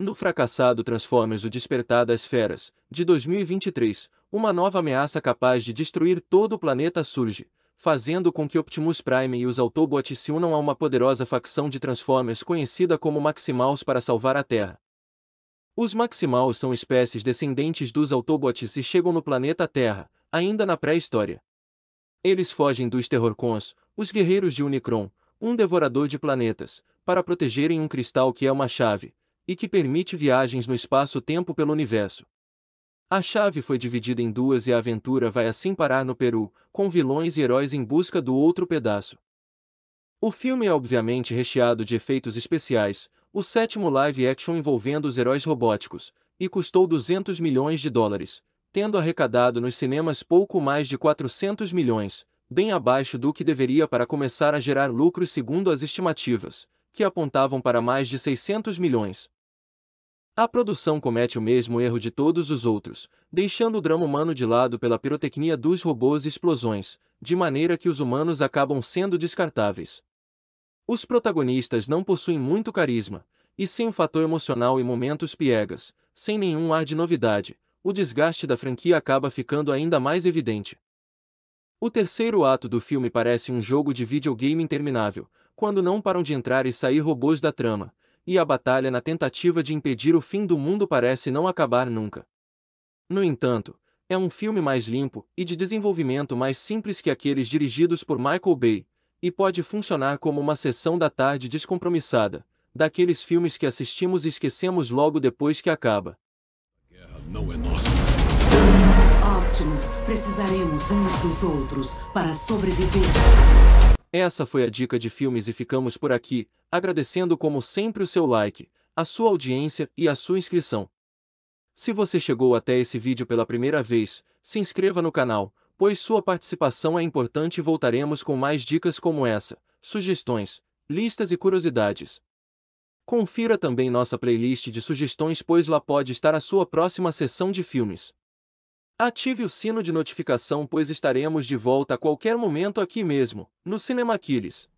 No fracassado Transformers O Despertar das Feras, de 2023, uma nova ameaça capaz de destruir todo o planeta surge, fazendo com que Optimus Prime e os Autobots se unam a uma poderosa facção de Transformers conhecida como Maximals para salvar a Terra. Os Maximals são espécies descendentes dos Autobots e chegam no planeta Terra, ainda na pré-história. Eles fogem dos Terrorcons, os guerreiros de Unicron, um devorador de planetas, para protegerem um cristal que é uma chave, e que permite viagens no espaço-tempo pelo universo. A chave foi dividida em duas e a aventura vai assim parar no Peru, com vilões e heróis em busca do outro pedaço. O filme é obviamente recheado de efeitos especiais, o sétimo live action envolvendo os heróis robóticos, e custou 200 milhões de dólares, tendo arrecadado nos cinemas pouco mais de 400 milhões, bem abaixo do que deveria para começar a gerar lucros segundo as estimativas, que apontavam para mais de 600 milhões. A produção comete o mesmo erro de todos os outros, deixando o drama humano de lado pela pirotecnia dos robôs e explosões, de maneira que os humanos acabam sendo descartáveis. Os protagonistas não possuem muito carisma, e sem o fator emocional e momentos piegas, sem nenhum ar de novidade, o desgaste da franquia acaba ficando ainda mais evidente. O terceiro ato do filme parece um jogo de videogame interminável, quando não param de entrar e sair robôs da trama, e a batalha na tentativa de impedir o fim do mundo parece não acabar nunca. No entanto, é um filme mais limpo e de desenvolvimento mais simples que aqueles dirigidos por Michael Bay, e pode funcionar como uma sessão da tarde descompromissada, daqueles filmes que assistimos e esquecemos logo depois que acaba. A guerra não é nossa. Optimus, precisaremos uns dos outros para sobreviver. Essa foi a dica de filmes e ficamos por aqui, agradecendo como sempre o seu like, a sua audiência e a sua inscrição. Se você chegou até esse vídeo pela primeira vez, se inscreva no canal, pois sua participação é importante e voltaremos com mais dicas como essa, sugestões, listas e curiosidades. Confira também nossa playlist de sugestões, pois lá pode estar a sua próxima sessão de filmes. Ative o sino de notificação pois estaremos de volta a qualquer momento aqui mesmo, no Cinemaquiles.